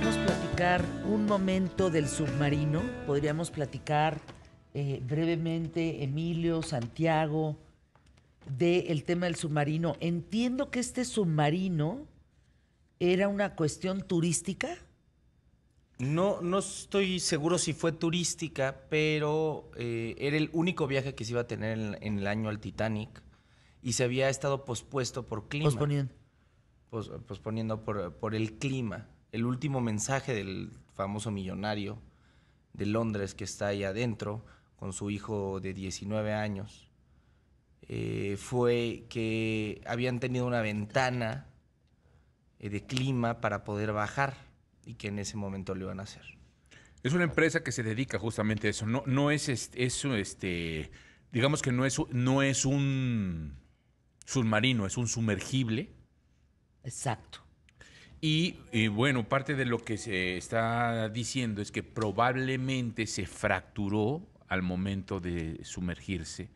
podríamos platicar un momento del submarino, podríamos platicar eh, brevemente, Emilio, Santiago, del tema del submarino. Entiendo que este submarino era una cuestión turística. No, no estoy seguro si fue turística, pero eh, era el único viaje que se iba a tener en, el año al Titanic y se había estado pospuesto por clima. Posponiendo. posponiendo por, por el clima el último mensaje del famoso millonario de Londres que está ahí adentro con su hijo de 19 años eh, fue que habían tenido una ventana eh, de clima para poder bajar y que en ese momento lo iban a hacer. Es una empresa que se dedica justamente a eso. No, es eso, este, digamos que no es un submarino, es un sumergible. Exacto. Y, bueno, parte de lo que se está diciendo es que probablemente se fracturó al momento de sumergirse.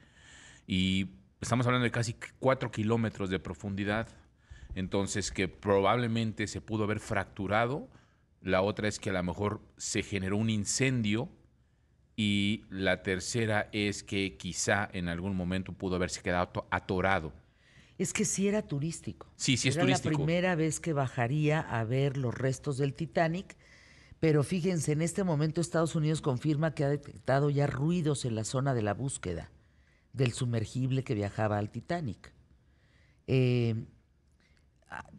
Y estamos hablando de casi cuatro kilómetros de profundidad. Entonces, que probablemente se pudo haber fracturado. La otra es que a lo mejor se generó un incendio. Y la tercera es que quizá en algún momento pudo haberse quedado atorado. Es que sí era turístico. Sí, sí es turístico. la primera vez que bajaría a ver los restos del Titanic, pero fíjense, en este momento Estados Unidos confirma que ha detectado ya ruidos en la zona de la búsqueda del sumergible que viajaba al Titanic. Eh,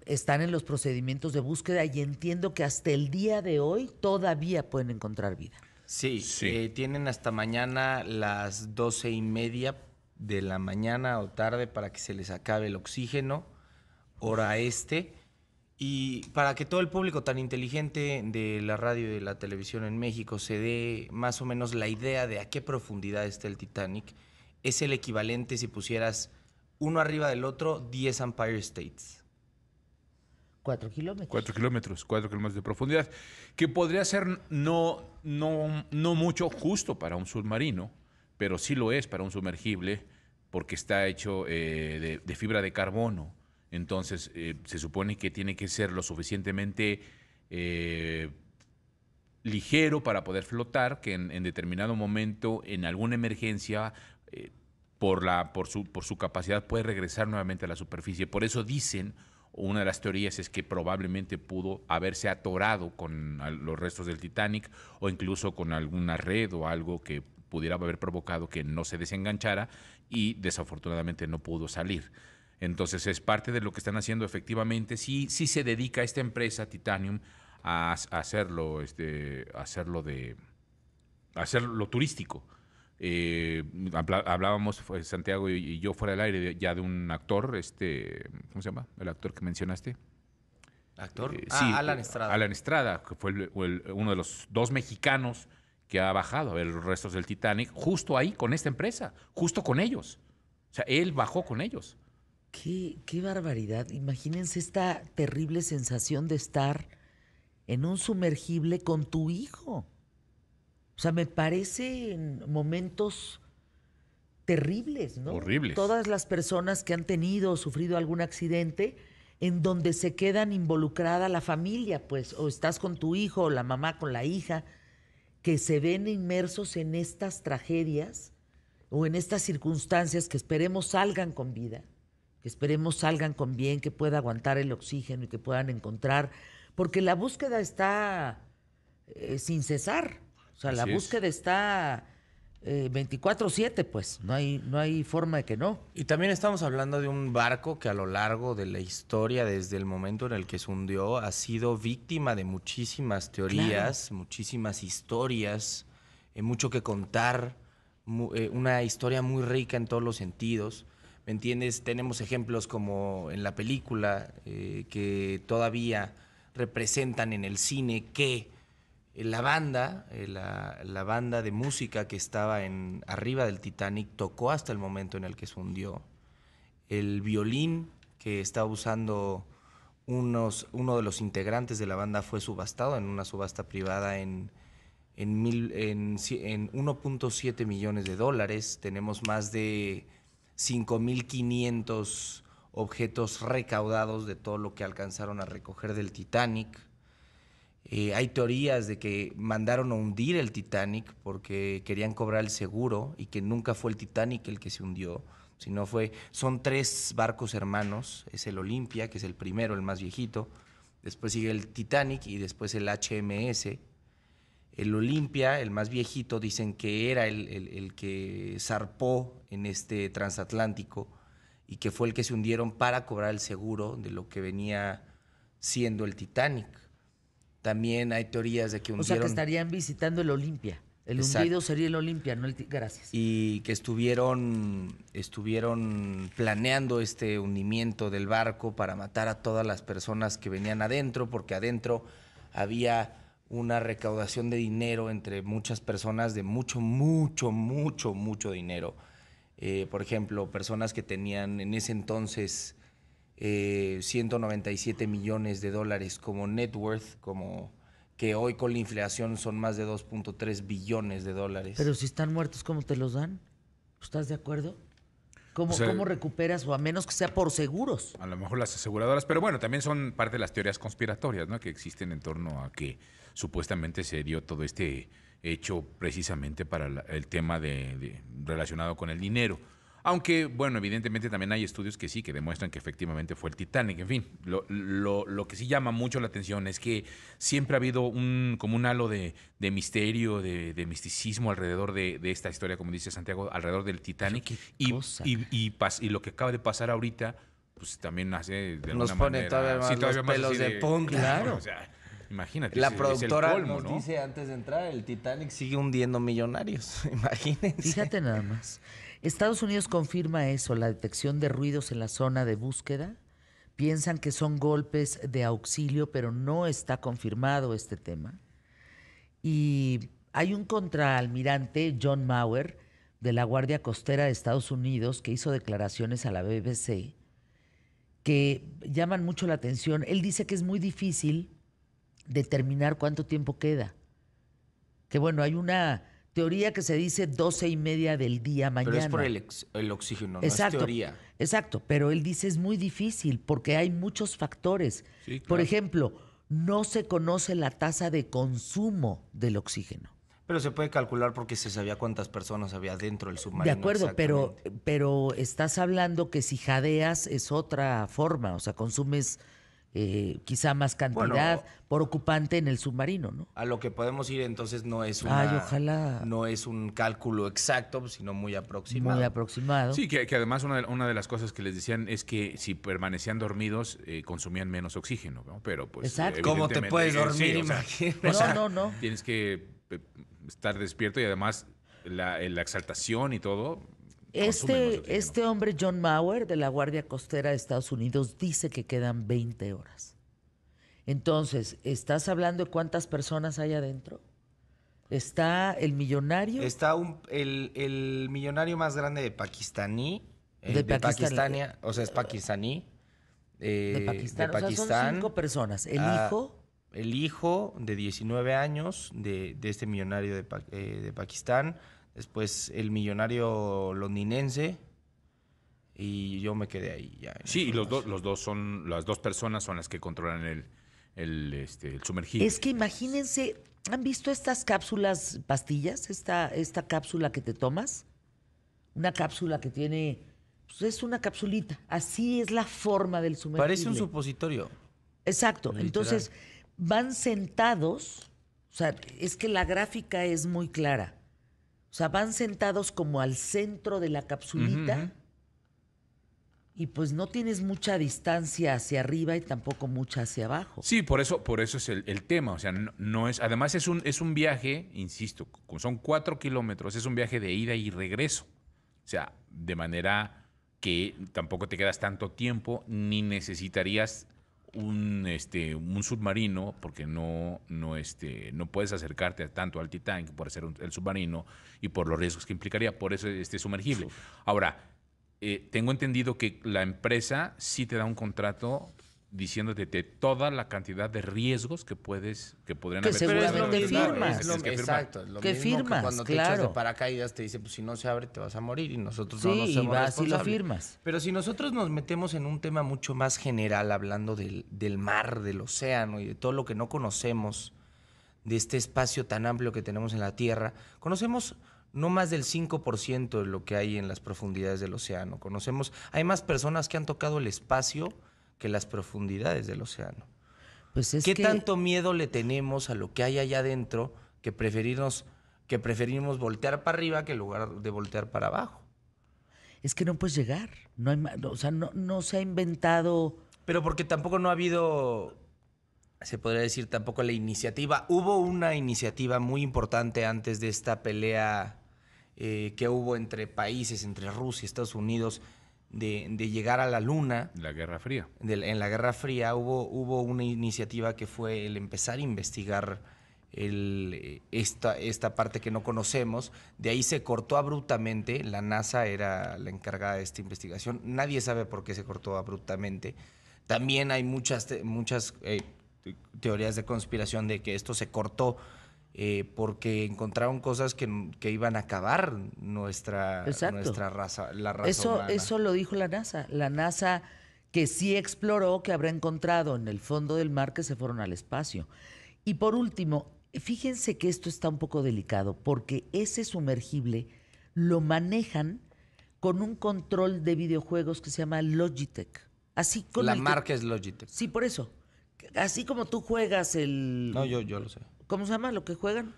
están en los procedimientos de búsqueda y entiendo que hasta el día de hoy todavía pueden encontrar vida. Sí, sí. Eh, tienen hasta mañana las doce y media de la mañana o tarde para que se les acabe el oxígeno, hora este, y para que todo el público tan inteligente de la radio y de la televisión en México se dé más o menos la idea de a qué profundidad está el Titanic, es el equivalente si pusieras uno arriba del otro 10 Empire States. Cuatro kilómetros. Cuatro kilómetros, cuatro kilómetros de profundidad, que podría ser no, no, no mucho justo para un submarino, pero sí lo es para un sumergible porque está hecho eh, de, fibra de carbono. Entonces, eh, se supone que tiene que ser lo suficientemente eh, ligero para poder flotar, que en, determinado momento, en alguna emergencia, por, la, por, su, por su capacidad puede regresar nuevamente a la superficie. Por eso dicen, una de las teorías es que probablemente pudo haberse atorado con los restos del Titanic o incluso con alguna red o algo que pudiera haber provocado que no se desenganchara y desafortunadamente no pudo salir. Entonces es parte de lo que están haciendo efectivamente. Sí, sí se dedica esta empresa Titanium a, hacerlo, este, hacerlo de, hacerlo turístico. Eh, hablábamos Santiago y yo fuera del aire ya de un actor, este, ¿cómo se llama? El actor que mencionaste. Actor. Eh, ah, Alan eh, Estrada. Alan Estrada, que fue uno de los dos mexicanos que ha bajado los restos del Titanic, justo ahí con esta empresa, justo con ellos. O sea, él bajó con ellos. Qué, barbaridad. Imagínense esta terrible sensación de estar en un sumergible con tu hijo. O sea, me parece en momentos terribles, ¿no? Horribles. Todas las personas que han tenido o sufrido algún accidente en donde se quedan involucrada la familia, pues, o estás con tu hijo, o la mamá con la hija que se ven inmersos en estas tragedias o en estas circunstancias que esperemos salgan con vida, que esperemos salgan con bien, que pueda aguantar el oxígeno y que puedan encontrar, porque la búsqueda está eh, sin cesar, o sea, la búsqueda está 24/7, eh, pues, no hay, no hay forma de que no. Y también estamos hablando de un barco que a lo largo de la historia, desde el momento en el que se hundió, ha sido víctima de muchísimas teorías, muchísimas historias, eh, mucho que contar, eh, una historia muy rica en todos los sentidos. ¿Me entiendes? Tenemos ejemplos como en la película que todavía representan en el cine que eh, la banda, eh, la, banda de música que estaba en, arriba del Titanic tocó hasta el momento en el que se hundió. El violín que estaba usando uno de los integrantes de la banda fue subastado en una subasta privada en, en, en 1.7 millones de dólares. Tenemos más de 5.500 objetos recaudados de todo lo que alcanzaron a recoger del Titanic eh, hay teorías de que mandaron a hundir el Titanic porque querían cobrar el seguro y que nunca fue el Titanic el que se hundió, sino fue. Son tres barcos hermanos: es el Olympia, que es el primero, el más viejito. Después sigue el Titanic y después el HMS. El Olympia, el más viejito, dicen que era el, el que zarpó en este transatlántico y que fue el que se hundieron para cobrar el seguro de lo que venía siendo el Titanic. También hay teorías de que hundieron. O sea, que estarían visitando el Olimpia. El hundido sería el Olimpia, no el. Gracias. Y que estuvieron, estuvieron planeando este hundimiento del barco para matar a todas las personas que venían adentro, porque adentro había una recaudación de dinero entre muchas personas de mucho, mucho, mucho, mucho dinero. Eh, por ejemplo, personas que tenían en ese entonces 197 eh, millones de dólares como net worth, como que hoy con la inflación son más de 2.3 billones de dólares. Pero si están muertos, ¿cómo te los dan? ¿Estás de acuerdo? ¿Cómo, recuperas? O a menos que sea por seguros. A lo mejor las aseguradoras, pero bueno, también son parte de las teorías conspiratorias ¿no? que existen en torno a que supuestamente se dio todo este hecho precisamente para el tema relacionado con el dinero. Aunque, bueno, evidentemente también hay estudios que sí, que demuestran que efectivamente fue el Titanic. En fin, lo, lo, que sí llama mucho la atención es que siempre ha habido un, como un halo de, de misterio, de, misticismo alrededor de, de, esta historia, como dice Santiago, alrededor del Titanic. Y, y, y, y lo que acaba de pasar ahorita, pues también hace de Nos pone todavía más los pelos de, claro. imagínate. La productora dice antes de entrar, el Titanic sigue hundiendo millonarios. Imagínense. Fíjate nada más. Estados Unidos confirma eso, la detección de ruidos en la zona de búsqueda. Piensan que son golpes de auxilio, pero no está confirmado este tema. Y hay un contraalmirante, John Mauer, de la Guardia Costera de Estados Unidos, que hizo declaraciones a la BBC que llaman mucho la atención. Él dice que es muy difícil determinar cuánto tiempo queda. Que bueno, hay una teoría que se dice 12 y media del día mañana. Pero es por el, oxígeno, no es teoría. Exacto, pero él dice es muy difícil porque hay muchos factores. Por ejemplo, no se conoce la tasa de consumo del oxígeno. Pero se puede calcular porque se sabía cuántas personas había dentro del submarino. De acuerdo, pero estás hablando que si jadeas es otra forma, o sea, consumes eh, quizá más cantidad por ocupante en el submarino, ¿no? A lo que podemos ir entonces no es no es un cálculo exacto, sino muy aproximado. aproximado. Sí, que, además una de, las cosas que les decían es que si permanecían dormidos eh, consumían menos oxígeno, Pero pues exacto. Eh, ¿Cómo te puedes dormir? imagínate. no, no, no. Tienes que estar despierto y además la exaltación y todo este, este hombre, John Mauer, de la Guardia Costera de Estados Unidos, dice que quedan 20 horas. Entonces, ¿estás hablando de cuántas personas hay adentro? ¿Está el millonario? Está el, millonario más grande de Pakistán. de, Pakistán? Eh, o sea, es pakistaní. de eh, Pakistán. O son cinco personas. El ah, hijo. El hijo de 19 años de, este millonario de, eh, de Pakistán después el millonario londinense y yo me quedé ahí ya. Sí, y los, dos los dos son, las dos personas son las que controlan el, el, este, Es que imagínense, ¿han visto estas cápsulas, pastillas? Esta, esta cápsula que te tomas, una cápsula que tiene, pues es una capsulita, así es la forma del sumergible. Parece un supositorio. Exacto, entonces van sentados, o sea, es que la gráfica es muy clara o sea, van sentados como al centro de la capsulita. Y pues no tienes mucha distancia hacia arriba y tampoco mucha hacia abajo. Sí, por eso, por eso es el, tema. O sea, no, es. Además, es un, es un viaje, insisto, son cuatro kilómetros, es un viaje de ida y regreso. O sea, de manera que tampoco te quedas tanto tiempo, ni necesitarías un, este, un submarino, porque no, no, este, no puedes acercarte tanto al Titanic por ser el submarino y por los riesgos que implicaría, por eso este sumergible. Ahora, eh, tengo entendido que la empresa sí te da un contrato diciéndote toda la cantidad de riesgos que puedes que podrían que haber. pero es lo firmas. Es que exacto, que firmas, cuando te echas de paracaídas te dice, pues si no se abre te vas a morir y nosotros no nos y vas y lo firmas. Pero si nosotros nos metemos en un tema mucho más general, hablando del, del mar, del océano y de todo lo que no conocemos de este espacio tan amplio que tenemos en la Tierra, conocemos no más del 5% de lo que hay en las profundidades del océano. Conocemos, hay más personas que han tocado el espacio que las profundidades del océano. Pues ¿Qué tanto miedo le tenemos a lo que hay allá adentro que preferirnos, que preferimos voltear para arriba que en lugar de voltear para abajo? Es que no puedes llegar. No hay, o sea, no, se ha inventado. Pero porque tampoco no ha habido, se podría decir, tampoco la iniciativa. Hubo una iniciativa muy importante antes de esta pelea eh, que hubo entre países, entre Rusia y Estados Unidos, de, llegar a la Luna. La Guerra Fría. en la Guerra Fría hubo, hubo una iniciativa que fue el empezar a investigar esta, esta parte que no conocemos. De ahí se cortó abruptamente. La NASA era la encargada de esta investigación. Nadie sabe por qué se cortó abruptamente. También hay muchas, muchas eh, teorías de conspiración de que esto se cortó eh, porque encontraron cosas que, iban a acabar nuestra, nuestra raza, eso, Eso lo dijo la NASA. La NASA que sí exploró que habrá encontrado en el fondo del mar que se fueron al espacio. Y por último, fíjense que esto está un poco delicado porque ese sumergible lo manejan con un control de videojuegos que se llama Logitech. Así con la marca es Logitech. Sí, por eso. Así como tú juegas el No, yo yo lo sé. ¿Cómo se llama lo que juegan?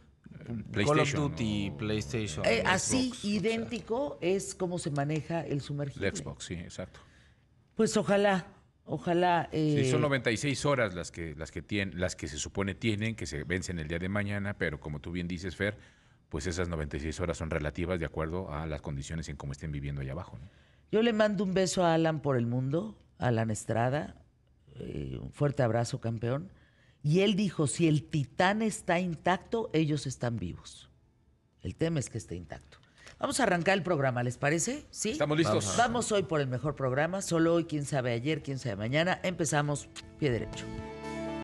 Call of Duty, PlayStation. Eh, así, idéntico es como se maneja el sumergible. Xbox, sí, exacto. Pues ojalá, ojalá. Eh, son 96 horas las que, las, que tienen, las que se supone tienen, que se vencen el día de mañana, pero como tú bien dices, Fer, pues esas 96 horas son relativas de acuerdo a las condiciones en cómo estén viviendo allá abajo. Yo le mando un beso a Alan por el mundo, Alan Estrada. Eh, un fuerte abrazo, campeón. Y él dijo, si el titán está intacto, ellos están vivos. El tema es que esté intacto. Vamos a arrancar el programa, ¿les parece? ¿Sí? Estamos listos. Vamos, Vamos hoy por el mejor programa, solo hoy, quién sabe ayer, quién sabe mañana. Empezamos pie derecho.